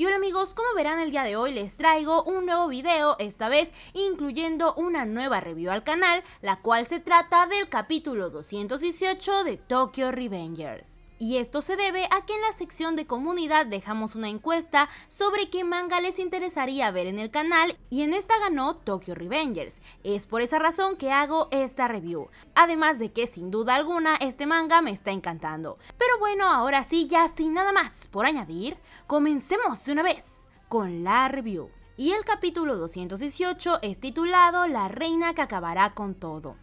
Y hola amigos, como verán el día de hoy les traigo un nuevo video, esta vez incluyendo una nueva review al canal, la cual se trata del capítulo 218 de Tokyo Revengers. Y esto se debe a que en la sección de comunidad dejamos una encuesta sobre qué manga les interesaría ver en el canal y en esta ganó Tokyo Revengers. Es por esa razón que hago esta review. Además de que sin duda alguna este manga me está encantando. Pero bueno, ahora sí, ya sin nada más por añadir, comencemos de una vez con la review. Y el capítulo 218 es titulado La reina que acabará con todo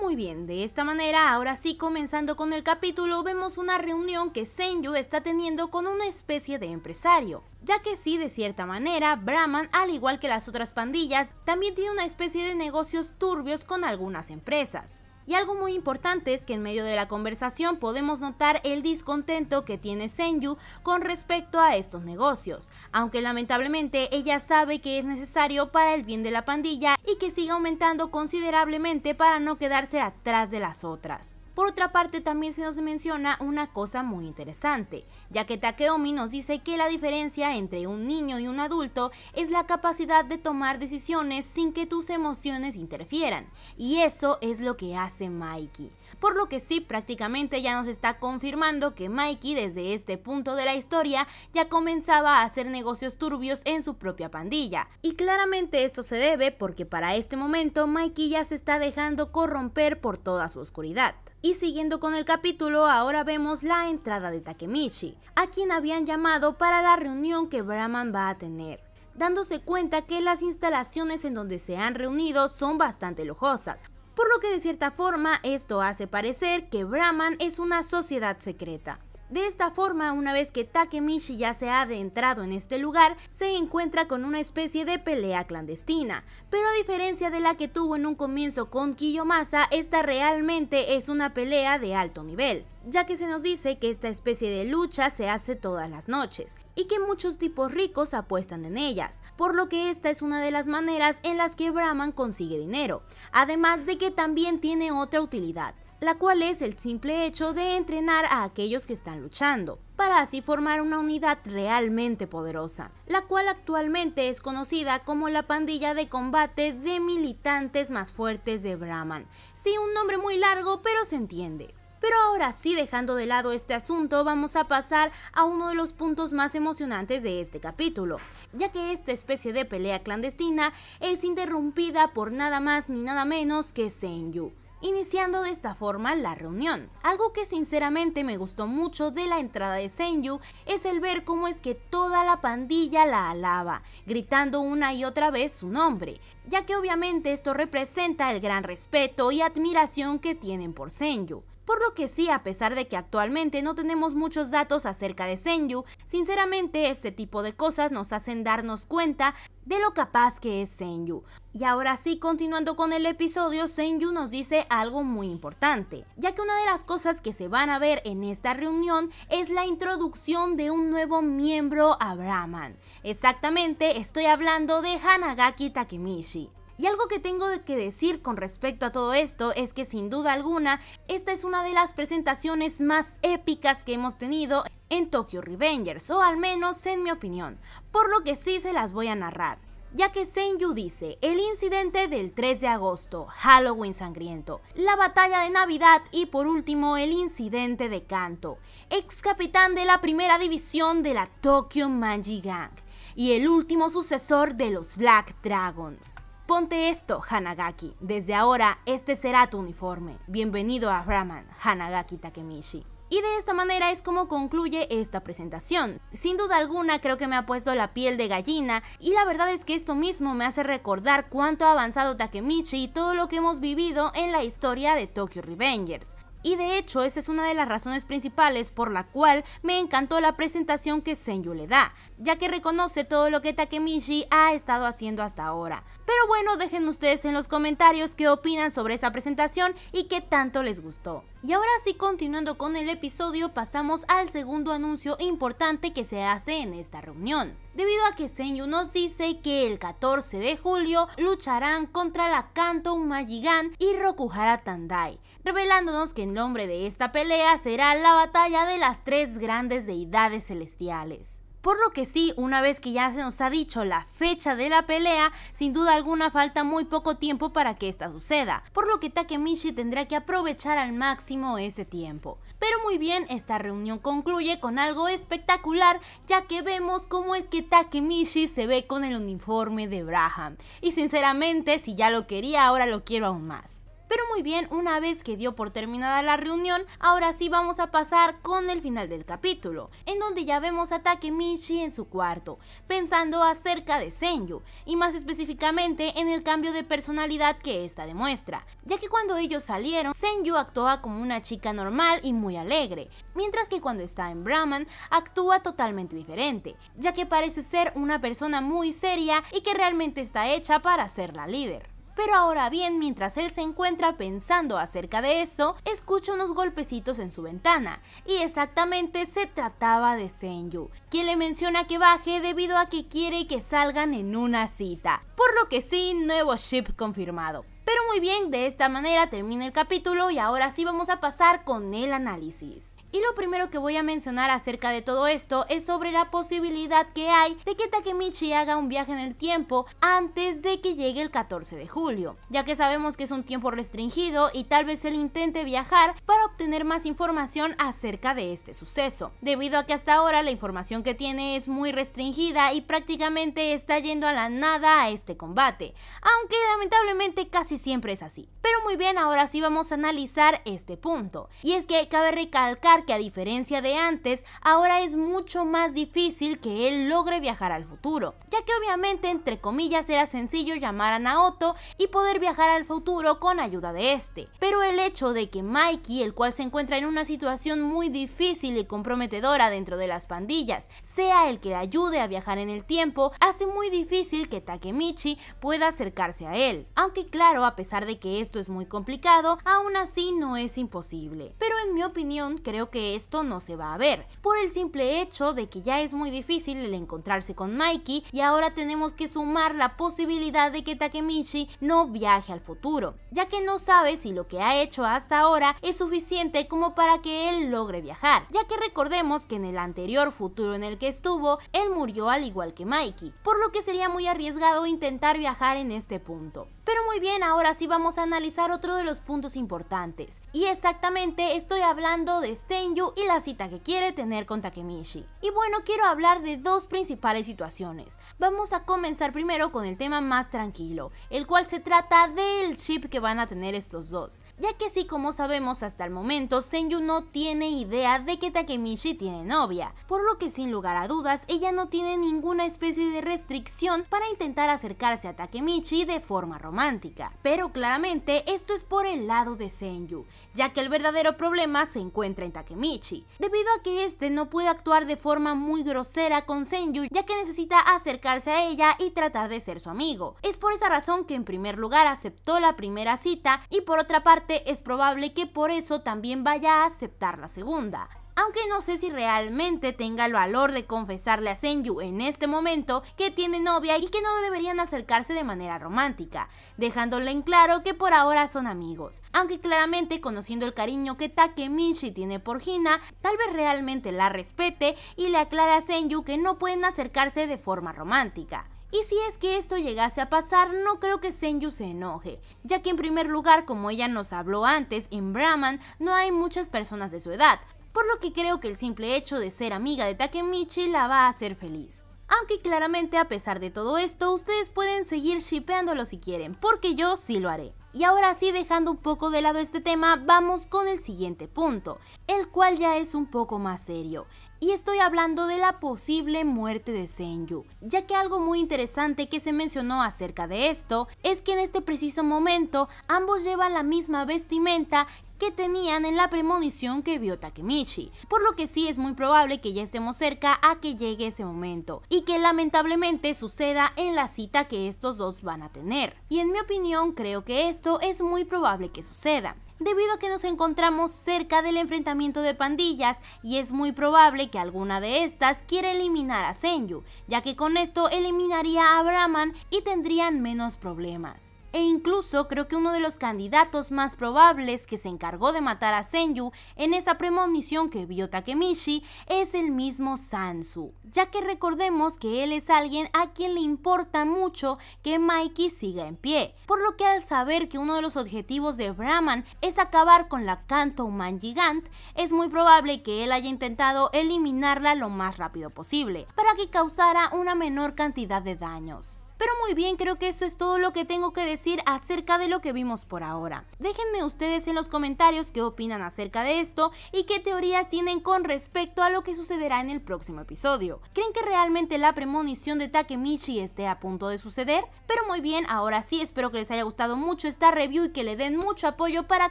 muy bien, de esta manera, ahora sí comenzando con el capítulo, vemos una reunión que Senju está teniendo con una especie de empresario. Ya que sí, de cierta manera, Brahman, al igual que las otras pandillas, también tiene una especie de negocios turbios con algunas empresas. Y algo muy importante es que en medio de la conversación podemos notar el descontento que tiene Senju con respecto a estos negocios, aunque lamentablemente ella sabe que es necesario para el bien de la pandilla y que sigue aumentando considerablemente para no quedarse atrás de las otras. Por otra parte, también se nos menciona una cosa muy interesante, ya que Takeomi nos dice que la diferencia entre un niño y un adulto es la capacidad de tomar decisiones sin que tus emociones interfieran, y eso es lo que hace Mikey. Por lo que sí, prácticamente ya nos está confirmando que Mikey desde este punto de la historia ya comenzaba a hacer negocios turbios en su propia pandilla. Y claramente esto se debe porque para este momento Mikey ya se está dejando corromper por toda su oscuridad. Y siguiendo con el capítulo, ahora vemos la entrada de Takemichi, a quien habían llamado para la reunión que Brahman va a tener, dándose cuenta que las instalaciones en donde se han reunido son bastante lujosas, por lo que de cierta forma esto hace parecer que Brahman es una sociedad secreta. De esta forma, una vez que Takemichi ya se ha adentrado en este lugar, se encuentra con una especie de pelea clandestina, pero a diferencia de la que tuvo en un comienzo con Kiyomasa, esta realmente es una pelea de alto nivel, ya que se nos dice que esta especie de lucha se hace todas las noches, y que muchos tipos ricos apuestan en ellas, por lo que esta es una de las maneras en las que Brahman consigue dinero, además de que también tiene otra utilidad, la cual es el simple hecho de entrenar a aquellos que están luchando, para así formar una unidad realmente poderosa, la cual actualmente es conocida como la pandilla de combate de militantes más fuertes de Brahman. Sí, un nombre muy largo, pero se entiende. Pero ahora sí, dejando de lado este asunto, vamos a pasar a uno de los puntos más emocionantes de este capítulo, ya que esta especie de pelea clandestina es interrumpida por nada más ni nada menos que Senju iniciando de esta forma la reunión. Algo que sinceramente me gustó mucho de la entrada de Senju es el ver cómo es que toda la pandilla la alaba, gritando una y otra vez su nombre, ya que obviamente esto representa el gran respeto y admiración que tienen por Senju. Por lo que sí, a pesar de que actualmente no tenemos muchos datos acerca de Senju, sinceramente este tipo de cosas nos hacen darnos cuenta de lo capaz que es Senju. Y ahora sí, continuando con el episodio, Senju nos dice algo muy importante, ya que una de las cosas que se van a ver en esta reunión es la introducción de un nuevo miembro a Brahman. Exactamente, estoy hablando de Hanagaki Takemichi. Y algo que tengo que decir con respecto a todo esto es que sin duda alguna, esta es una de las presentaciones más épicas que hemos tenido en Tokyo Revengers, o al menos en mi opinión, por lo que sí se las voy a narrar. Ya que Senju dice el incidente del 3 de agosto, Halloween sangriento, la batalla de Navidad y por último el incidente de Kanto, ex capitán de la primera división de la Tokyo Manji Gang y el último sucesor de los Black Dragons. Ponte esto, Hanagaki. Desde ahora, este será tu uniforme. Bienvenido a Brahman, Hanagaki Takemichi. Y de esta manera es como concluye esta presentación. Sin duda alguna creo que me ha puesto la piel de gallina y la verdad es que esto mismo me hace recordar cuánto ha avanzado Takemichi y todo lo que hemos vivido en la historia de Tokyo Revengers y de hecho esa es una de las razones principales por la cual me encantó la presentación que Senyu le da, ya que reconoce todo lo que Takemichi ha estado haciendo hasta ahora. Pero bueno, dejen ustedes en los comentarios qué opinan sobre esa presentación y qué tanto les gustó. Y ahora sí, continuando con el episodio, pasamos al segundo anuncio importante que se hace en esta reunión. Debido a que Senyu nos dice que el 14 de julio lucharán contra la Canton Majigan y Rokuhara Tandai, revelándonos que el nombre de esta pelea será la batalla de las tres grandes deidades celestiales. Por lo que sí, una vez que ya se nos ha dicho la fecha de la pelea, sin duda alguna falta muy poco tiempo para que esta suceda, por lo que Takemichi tendrá que aprovechar al máximo ese tiempo. Pero muy bien, esta reunión concluye con algo espectacular, ya que vemos cómo es que Takemichi se ve con el uniforme de Braham. Y sinceramente, si ya lo quería, ahora lo quiero aún más. Pero muy bien, una vez que dio por terminada la reunión, ahora sí vamos a pasar con el final del capítulo, en donde ya vemos a Takemichi en su cuarto, pensando acerca de Senju, y más específicamente en el cambio de personalidad que esta demuestra, ya que cuando ellos salieron, Senju actúa como una chica normal y muy alegre, mientras que cuando está en Brahman actúa totalmente diferente, ya que parece ser una persona muy seria y que realmente está hecha para ser la líder. Pero ahora bien, mientras él se encuentra pensando acerca de eso, escucha unos golpecitos en su ventana. Y exactamente se trataba de Senju, quien le menciona que baje debido a que quiere que salgan en una cita. Por lo que sí, nuevo ship confirmado. Pero muy bien, de esta manera termina el capítulo y ahora sí vamos a pasar con el análisis. Y lo primero que voy a mencionar acerca de todo esto es sobre la posibilidad que hay de que Takemichi haga un viaje en el tiempo antes de que llegue el 14 de julio, ya que sabemos que es un tiempo restringido y tal vez él intente viajar para obtener más información acerca de este suceso, debido a que hasta ahora la información que tiene es muy restringida y prácticamente está yendo a la nada a este combate, aunque lamentablemente casi siempre es así. Pero muy bien, ahora sí vamos a analizar este punto, y es que cabe recalcar que a diferencia de antes, ahora es mucho más difícil que él logre viajar al futuro, ya que obviamente entre comillas era sencillo llamar a Naoto y poder viajar al futuro con ayuda de este. Pero el hecho de que Mikey, el cual se encuentra en una situación muy difícil y comprometedora dentro de las pandillas, sea el que le ayude a viajar en el tiempo, hace muy difícil que Takemichi pueda acercarse a él. Aunque claro, a pesar de que esto es muy complicado, aún así no es imposible. Pero en mi opinión, creo que que esto no se va a ver, por el simple hecho de que ya es muy difícil el encontrarse con Mikey y ahora tenemos que sumar la posibilidad de que Takemichi no viaje al futuro, ya que no sabe si lo que ha hecho hasta ahora es suficiente como para que él logre viajar, ya que recordemos que en el anterior futuro en el que estuvo, él murió al igual que Mikey, por lo que sería muy arriesgado intentar viajar en este punto. Pero muy bien, ahora sí vamos a analizar otro de los puntos importantes. Y exactamente estoy hablando de Senju y la cita que quiere tener con Takemichi. Y bueno, quiero hablar de dos principales situaciones. Vamos a comenzar primero con el tema más tranquilo, el cual se trata del chip que van a tener estos dos. Ya que sí, como sabemos hasta el momento, Senju no tiene idea de que Takemichi tiene novia. Por lo que sin lugar a dudas, ella no tiene ninguna especie de restricción para intentar acercarse a Takemichi de forma romántica romántica. Pero claramente esto es por el lado de Senju, ya que el verdadero problema se encuentra en Takemichi, debido a que este no puede actuar de forma muy grosera con Senju, ya que necesita acercarse a ella y tratar de ser su amigo. Es por esa razón que en primer lugar aceptó la primera cita y por otra parte es probable que por eso también vaya a aceptar la segunda aunque no sé si realmente tenga el valor de confesarle a Senju en este momento que tiene novia y que no deberían acercarse de manera romántica, dejándole en claro que por ahora son amigos. Aunque claramente conociendo el cariño que Takemichi tiene por Hina, tal vez realmente la respete y le aclara a Senju que no pueden acercarse de forma romántica. Y si es que esto llegase a pasar, no creo que Senju se enoje, ya que en primer lugar, como ella nos habló antes, en Brahman no hay muchas personas de su edad, por lo que creo que el simple hecho de ser amiga de Takemichi la va a hacer feliz. Aunque claramente a pesar de todo esto, ustedes pueden seguir shipeándolo si quieren, porque yo sí lo haré. Y ahora sí, dejando un poco de lado este tema, vamos con el siguiente punto, el cual ya es un poco más serio. Y estoy hablando de la posible muerte de Senju, ya que algo muy interesante que se mencionó acerca de esto es que en este preciso momento ambos llevan la misma vestimenta que tenían en la premonición que vio Takemichi, por lo que sí es muy probable que ya estemos cerca a que llegue ese momento y que lamentablemente suceda en la cita que estos dos van a tener. Y en mi opinión creo que esto es muy probable que suceda debido a que nos encontramos cerca del enfrentamiento de pandillas y es muy probable que alguna de estas quiera eliminar a Senju, ya que con esto eliminaría a Brahman y tendrían menos problemas e incluso creo que uno de los candidatos más probables que se encargó de matar a Senju en esa premonición que vio Takemichi es el mismo Sansu, ya que recordemos que él es alguien a quien le importa mucho que Mikey siga en pie, por lo que al saber que uno de los objetivos de Brahman es acabar con la Kanto Man Gigant, es muy probable que él haya intentado eliminarla lo más rápido posible, para que causara una menor cantidad de daños. Pero muy bien, creo que eso es todo lo que tengo que decir acerca de lo que vimos por ahora. Déjenme ustedes en los comentarios qué opinan acerca de esto y qué teorías tienen con respecto a lo que sucederá en el próximo episodio. ¿Creen que realmente la premonición de Takemichi esté a punto de suceder? Pero muy bien, ahora sí, espero que les haya gustado mucho esta review y que le den mucho apoyo para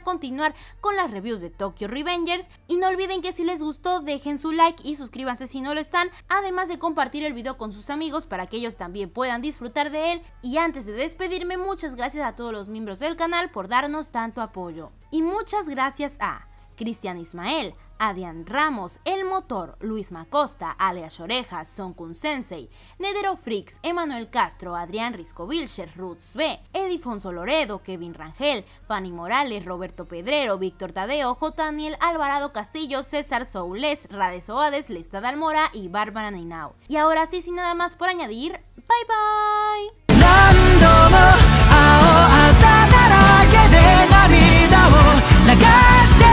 continuar con las reviews de Tokyo Revengers. Y no olviden que si les gustó, dejen su like y suscríbanse si no lo están, además de compartir el video con sus amigos para que ellos también puedan disfrutar de él y antes de despedirme muchas gracias a todos los miembros del canal por darnos tanto apoyo. Y muchas gracias a Cristian Ismael, Adian Ramos, El Motor, Luis Macosta, Alea Orejas, Sonkun Sensei, Nedero Frix, Emanuel Castro, Adrián Risco Vilcher, Roots B, Edifonso Loredo, Kevin Rangel, Fanny Morales, Roberto Pedrero, Víctor Tadeo, J. Daniel Alvarado Castillo, César Soules, Rades Oades, Lesta Dalmora y Bárbara Ninao. Y ahora sí, sin nada más por añadir, バイバイ何度も青あざだらけで涙を流し